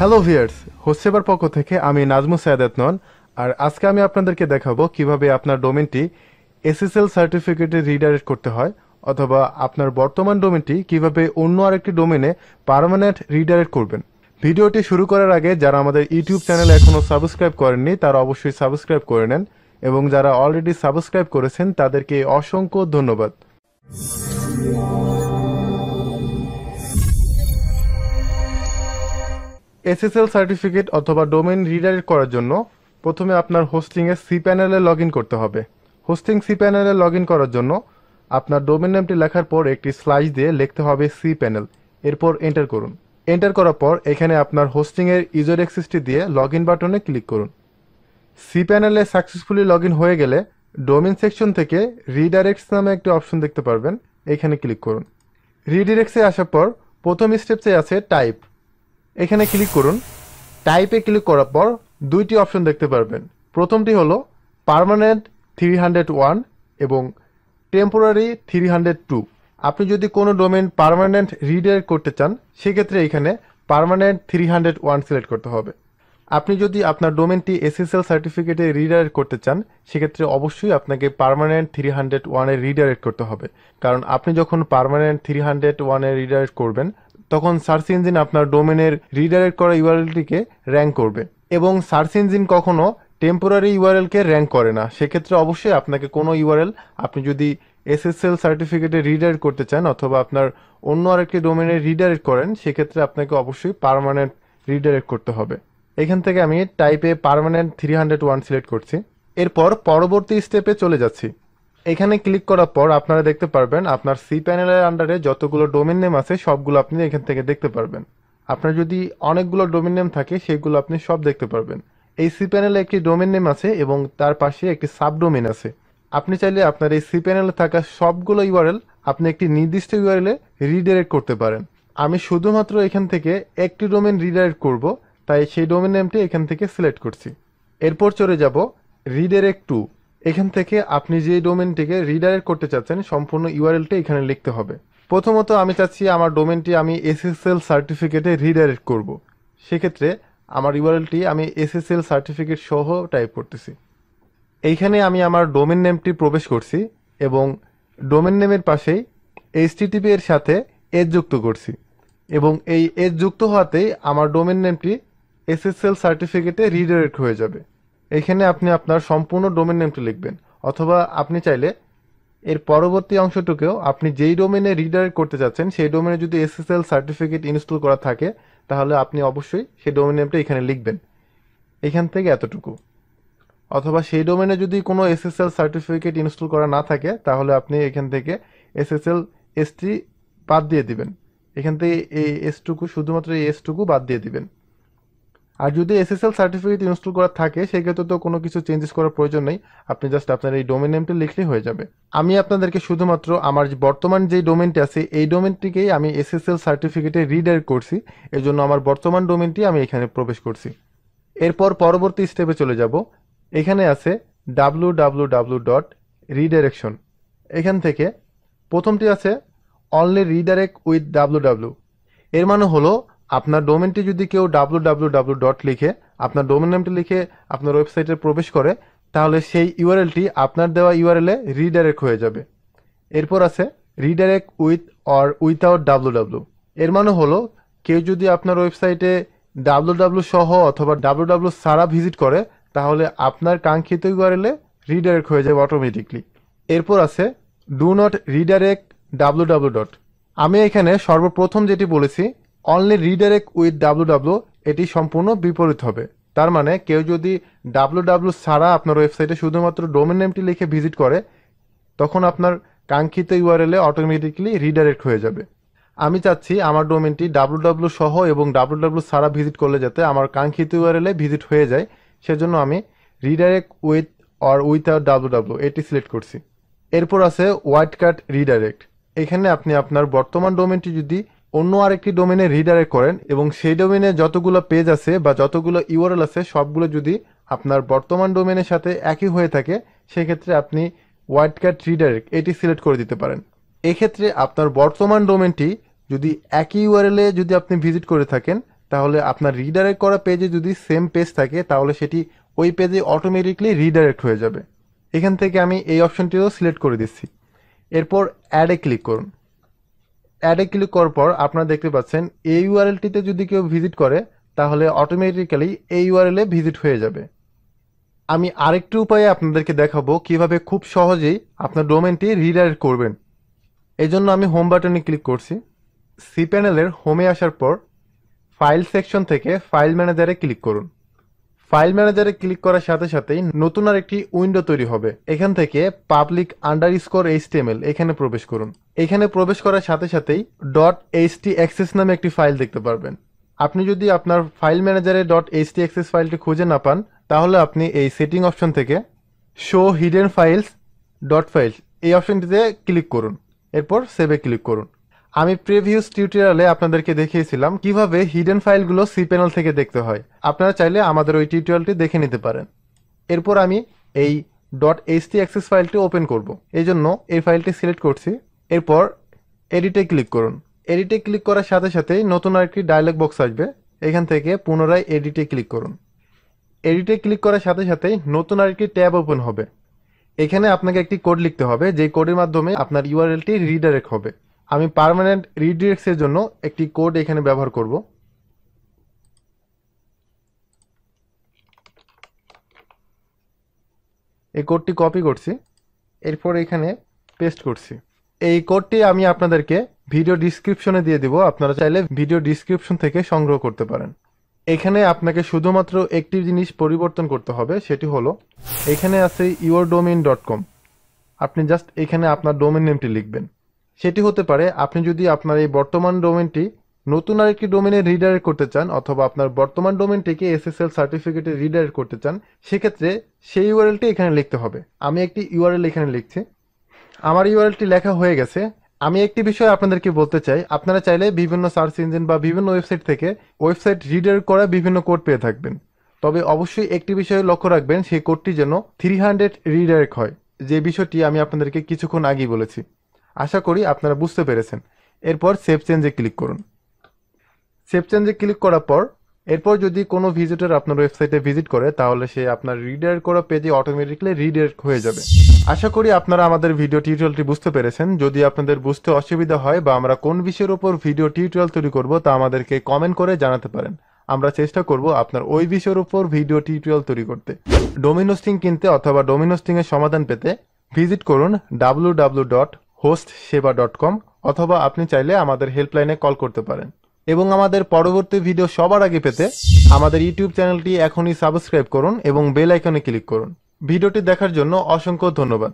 Hello viewers হোসেবার পক্ষ থেকে আমি নাজমু সৈয়দ নন আর আজকে আমি আপনাদেরকে দেখাবো কিভাবে আপনার ডোমেনটি এসএসএল সার্টিফিকেটে রিডাইরেক্ট করতে হয় অথবা আপনার বর্তমান ডোমেনটি কিভাবে অন্য আরেকটি ডোমেনে পারমানেন্ট রিডাইরেক্ট করবেন ভিডিওটি শুরু করার আগে যারা আমাদের ইউটিউব চ্যানেল এখনও সাবস্ক্রাইব করেননি তারা অবশ্যই সাবস্ক্রাইব করে নেন এবং যারা অলরেডি সাবস্ক্রাইব করেছেন তাদেরকে অসংখ্য ধন্যবাদ এসএসএল সার্টিফিকেট অথবা ডোমেন রিডাইরেক্ট করার জন্য প্রথমে আপনার হোস্টিংয়ে সি প্যানেলে লগ করতে হবে হোস্টিং সি প্যানেলে লগ করার জন্য আপনার ডোমেন নেমটি লেখার পর একটি স্লাইস দিয়ে লিখতে হবে সি প্যানেল এরপর এন্টার করুন এন্টার করার পর এখানে আপনার হোস্টিংয়ের ইউজার অ্যাক্সেসটি দিয়ে লগ বাটনে ক্লিক করুন সি প্যানেলে সাকসেসফুলি লগ হয়ে গেলে ডোমেন সেকশন থেকে রিডাইরেক্টস নামে একটি অপশন দেখতে পারবেন এখানে ক্লিক করুন রিডিরেক্টসে আসার পর প্রথম স্টেপসে আছে টাইপ এখানে ক্লিক করুন টাইপে ক্লিক করার পর দুইটি অপশন দেখতে পারবেন প্রথমটি হলো পারমানেন্ট থ্রি হান্ড্রেড ওয়ান এবং টেম্পোরারি থ্রি হান্ড্রেড টু আপনি যদি কোনো ডোমেন পারমানেন্ট রিডাইরেক্ট করতে চান সেক্ষেত্রে এখানে permanent three hundred one select করতে হবে আপনি যদি আপনার ডোমেনটি এসএসএল সার্টিফিকেটে রিডাইরেক্ট করতে চান সেক্ষেত্রে অবশ্যই আপনাকে পারমানেন্ট থ্রি হান্ড্রেড ওয়ানে রিডাইরেক্ট করতে হবে কারণ আপনি যখন পারমানেন্ট থ্রি হান্ড্রেড ওয়ানে রিডাইরেক্ট করবেন তখন সার্চ ইঞ্জিন আপনার ডোমেনের রিডাইরেক্ট করা ইউআরএলটিকে র্যাঙ্ক করবে এবং সার্চ ইঞ্জিন কখনো টেম্পোরারি ইউআরএলকে র্যাঙ্ক করে না সেক্ষেত্রে অবশ্যই আপনাকে কোনো ইউআরএল আপনি যদি এসএসএল সার্টিফিকেটে রিডাইরেক্ট করতে চান অথবা আপনার অন্য আরেকটি ডোমেনে রিডাইরেক্ট করেন সেক্ষেত্রে আপনাকে অবশ্যই পারমানেন্ট রিডাইরেক্ট করতে হবে এখান থেকে আমি টাইপে permanent three hundred one select করছি এরপর পরবর্তী স্টেপে চলে যাচ্ছি এখানে ক্লিক করার পর আপনারা দেখতে পারবেন আপনার সি প্যানেলের আন্ডারে যতগুলো ডোমেন নেম আছে সবগুলো আপনি এখান থেকে দেখতে পারবেন আপনার যদি অনেকগুলো ডোমেন নেম থাকে সেগুলো আপনি সব দেখতে পারবেন এই সি প্যানেলে একটি ডোমেন নেম আছে এবং তার পাশে একটি সাবডোমেন আছে আপনি চাইলে আপনার এই সি প্যানেলে থাকা সবগুলো ইউআরএল আপনি একটি নির্দিষ্ট ইউআরএলে রিডাইরেক্ট করতে পারেন আমি শুধুমাত্র এখান থেকে একটি ডোমেন রিডাইরেক্ট করব তাই সেই ডোমেন নেমটি এখান থেকে সিলেক্ট করছি এরপর চলে যাব রিডাইরেক্ট টু এখান থেকে আপনি যে ডোমেনটিকে রিডাইরেক্ট করতে চাচ্ছেন সম্পূর্ণ ইউআরএলটা এখানে লিখতে হবে প্রথমত আমি চাচ্ছি আমার ডোমেনটি আমি এসএসএল সার্টিফিকেটে রিডাইরেক্ট করব। সেক্ষেত্রে আমার ইউআরএলটি আমি এসএসএল সার্টিফিকেট সহ টাইপ করতেছি এইখানে আমি আমার ডোমেন নেমটি প্রবেশ করছি এবং ডোমেন নেমের পাশেই এইচটিটিপি এর সাথে এজ যুক্ত করছি এবং এই এজ যুক্ত হওয়াতেই আমার ডোমেন নেমটি এসএসএল সার্টিফিকেটে রিডাইরেক্ট হয়ে যাবে এখানে আপনি আপনার সম্পূর্ণ ডোমেন নেমটি লিখবেন অথবা আপনি চাইলে এর পরবর্তী অংশটুকেও আপনি যেই ডোমেনে রিডাইরেক্ট করতে চাচ্ছেন সেই ডোমেনে যদি এসএসএল সার্টিফিকেট ইনস্টল করা থাকে তাহলে আপনি অবশ্যই সেই ডোমেন নেমটা এখানে লিখবেন এখান থেকে এতটুকু অথবা সেই ডোমেনে যদি কোনো এসএসএল সার্টিফিকেট ইনস্টল করা না থাকে তাহলে আপনি এখান থেকে এসএসএল এসটি বাদ দিয়ে দিবেন এখান থেকে এই এসটুকু শুধুমাত্র এই এসটুকু বাদ দিয়ে দিবেন আর যদি এসএসএল সার্টিফিকেট ইনস্টল করা থাকে সেক্ষেত্রে তো কোনো কিছু চেঞ্জেস করার প্রয়োজন নেই আপনি জাস্ট আপনার এই ডোমেন নেমটি লিখলেই হয়ে যাবে আমি আপনাদেরকে শুধুমাত্র আমার বর্তমান যে ডোমেনটি আছে এই ডোমেনটিকেই আমি এসএসএল সার্টিফিকেটে রিডাইরেক্ট করছি এজন্য আমার বর্তমান ডোমেনটি আমি এখানে প্রবেশ করছি এরপর পরবর্তী স্টেপে চলে যাব এখানে আছে W W W dot redirection এখান থেকে প্রথমটি আছে only redirect with W W এর মানে হলো আপনার ডোমেনটি যদি কেউ ডাব্লু ডাব্লু ডাব্লু ডট লিখে আপনার ডোমেন নামটি লিখে আপনার ওয়েবসাইটে প্রবেশ করে তাহলে সেই ইউআরএলটি আপনার দেওয়া ইউআরএলে রিডাইরেক্ট হয়ে যাবে এরপর আছে redirect with or without W W এর মানে হলো কেউ যদি আপনার ওয়েবসাইটে ডাব্লু ডাব্লু সহ অথবা ডাব্লু ডাব্লু সারা ভিজিট করে তাহলে আপনার কাঙ্ক্ষিত ইউআরএলে রিডাইরেক্ট হয়ে যাবে অটোমেটিকলি এরপর আছে do not redirect W W dot আমি এখানে সর্বপ্রথম যেটি বলেছি only redirect with W W এটি সম্পূর্ণ বিপরীত হবে তার মানে কেউ যদি ডাব্লু ডাব্লু ছাড়া আপনার ওয়েবসাইটে শুধুমাত্র ডোমেন নেমটি লিখে ভিজিট করে তখন আপনার কাঙ্ক্ষিত ইউআরএলে অটোমেটিকলি রিডাইরেক্ট হয়ে যাবে আমি চাচ্ছি আমার ডোমেনটি ডাব্লু ডাব্লু সহ এবং ডাব্লু ডাব্লু ছাড়া ভিজিট করলে যাতে আমার কাঙ্ক্ষিত ইউআরএলে ভিজিট হয়ে যায় সেজন্য আমি redirect with or without W W এটি সিলেক্ট করছি এরপর আছে হোয়াইট কার্ড রিডাইরেক্ট এখানে আপনি আপনার বর্তমান ডোমেনটি যদি অন্য আরেকটি ডোমেনে রিডাইরেক্ট করেন এবং সেই ডোমেনে যতগুলো পেজ আছে বা যতগুলো ইউআরএল আছে সবগুলো যদি আপনার বর্তমান ডোমেনের সাথে একই হয়ে থাকে সেক্ষেত্রে আপনি ওয়াইড কার্ড রিডাইরেক্ট এটি সিলেক্ট করে দিতে পারেন এক্ষেত্রে আপনার বর্তমান ডোমেনটি যদি একই ইউআরএলে যদি আপনি ভিজিট করে থাকেন তাহলে আপনার রিডাইরেক্ট করা পেজে যদি সেম পেজ থাকে তাহলে সেটি ওই পেজে অটোমেটিকলি রিডাইরেক্ট হয়ে যাবে এখান থেকে আমি এই অপশনটিও সিলেক্ট করে দিচ্ছি এরপর অ্যাডে ক্লিক করুন অ্যাডে ক্লিক করার পর আপনারা দেখতে পাচ্ছেন এই ইউআরএলটিতে যদি কেউ ভিজিট করে তাহলে অটোমেটিক্যালি এই ইউআরএলে ভিজিট হয়ে যাবে আমি আরেকটি উপায়ে আপনাদেরকে দেখাবো কিভাবে খুব সহজেই আপনার ডোমেনটি রিডাইরেক্ট করবেন এই জন্য আমি হোম বাটনে ক্লিক করছি সি প্যানেলের হোমে আসার পর ফাইল সেকশন থেকে ফাইল ম্যানেজারে ক্লিক করুন ফাইল ম্যানেজারে ক্লিক করার সাথে সাথেই নতুন আর একটি উইন্ডো তৈরি হবে এখান থেকে পাবলিক আন্ডার স্কোর এইচটিএমএল এখানে প্রবেশ করুন এখানে প্রবেশ করার সাথে সাথেই ডট এইচটি অ্যাক্সেস নামে একটি ফাইল দেখতে পারবেন আপনি যদি আপনার ফাইল ম্যানেজারে ডট এইচটি অ্যাক্সেস ফাইলটি খুঁজে না পান তাহলে আপনি এই সেটিং অপশন থেকে show hidden files dot files এই অপশনটিতে ক্লিক করুন এরপর সেভে ক্লিক করুন আমি প্রিভিউস টিউটোরিয়ালে আপনাদেরকে দেখিয়েছিলাম কিভাবে হিডেন ফাইলগুলো সি প্যানেল থেকে দেখতে হয় আপনারা চাইলে আমাদের ওই টিউটোরিয়ালটি দেখে নিতে পারেন এরপর আমি এই ডট এইচটি অ্যাক্সেস ফাইলটি ওপেন করব এই জন্য এই ফাইলটি সিলেক্ট করছি এরপর এডিটে ক্লিক করুন এডিটে ক্লিক করার সাথে সাথেই নতুন আরেকটি ডায়লগ বক্স আসবে এখান থেকে পুনরায় এডিটে ক্লিক করুন এডিটে ক্লিক করার সাথে সাথেই নতুন আরেকটি ট্যাব ওপেন হবে এখানে আপনাকে একটি কোড লিখতে হবে যে কোডের মাধ্যমে আপনার ইউআরএলটি রিডাইরেক্ট হবে আমি পার্মানেন্ট রিডিরেক্টসের জন্য একটি কোড এখানে ব্যবহার করব এই কোডটি কপি করছি এরপর এখানে পেস্ট করছি এই কোডটি আমি আপনাদেরকে ভিডিও ডিসক্রিপশনে দিয়ে দিব আপনারা চাইলে ভিডিও ডিসক্রিপশন থেকে সংগ্রহ করতে পারেন এখানে আপনাকে শুধুমাত্র একটি জিনিস পরিবর্তন করতে হবে সেটি হলো এখানে আছে ইউর ডোমিন ডট কম আপনি জাস্ট এখানে আপনার ডোমেন নেমটি লিখবেন সেটি হতে পারে আপনি যদি আপনার এই বর্তমান ডোমেনটি নতুন আরেকটি ডোমেনে রিডাইরেক্ট করতে চান অথবা আপনার বর্তমান ডোমেনটিকে এসএসএল সার্টিফিকেটে রিডাইরেক্ট করতে চান সেক্ষেত্রে সেই ইউআরএলটি এখানে লিখতে হবে আমি একটি ইউআরএল এখানে লিখছি আমার ইউআরএলটি লেখা হয়ে গেছে আমি একটি বিষয় আপনাদেরকে বলতে চাই আপনারা চাইলে বিভিন্ন সার্চ ইঞ্জিন বা বিভিন্ন ওয়েবসাইট থেকে ওয়েবসাইট রিডার করা বিভিন্ন কোড পেয়ে থাকবেন তবে অবশ্যই একটি বিষয়ে লক্ষ্য রাখবেন সেই কোডটি যেন থ্রি হান্ড্রেড রিডাইরেক্ট হয় যে বিষয়টি আমি আপনাদেরকে কিছুক্ষণ আগেই বলেছি আশা করি আপনারা বুঝতে পেরেছেন এরপর সেভ চেঞ্জে ক্লিক করুন সেভ চেঞ্জে ক্লিক করার পর এরপর যদি কোনো ভিজিটার আপনার ওয়েবসাইটে ভিজিট করে তাহলে সে আপনার রিডাইরেক্ট করা পেজে অটোমেটিকলি রিডাইরেক্ট হয়ে যাবে আশা করি আপনারা আমাদের ভিডিও টিউটোরিয়ালটি বুঝতে পেরেছেন যদি আপনাদের বুঝতে অসুবিধা হয় বা আমরা কোন বিষয়ের উপর ভিডিও টিউটোরিয়াল তৈরি করব তা আমাদেরকে কমেন্ট করে জানাতে পারেন আমরা চেষ্টা করব আপনার ওই বিষয়ের উপর ভিডিও টিউটোরিয়াল তৈরি করতে ডোমিনোস্টিং কিনতে অথবা ডোমিনোস্টিংয়ের সমাধান পেতে ভিজিট করুন W W dot host Seba dot com অথবা আপনি চাইলে আমাদের হেল্পলাইনে কল করতে পারেন এবং আমাদের পরবর্তী ভিডিও সবার আগে পেতে আমাদের ইউটিউব চ্যানেলটি এখনই সাবস্ক্রাইব করুন এবং বেল আইকনে ক্লিক করুন ভিডিওটি দেখার জন্য অসংখ্য ধন্যবাদ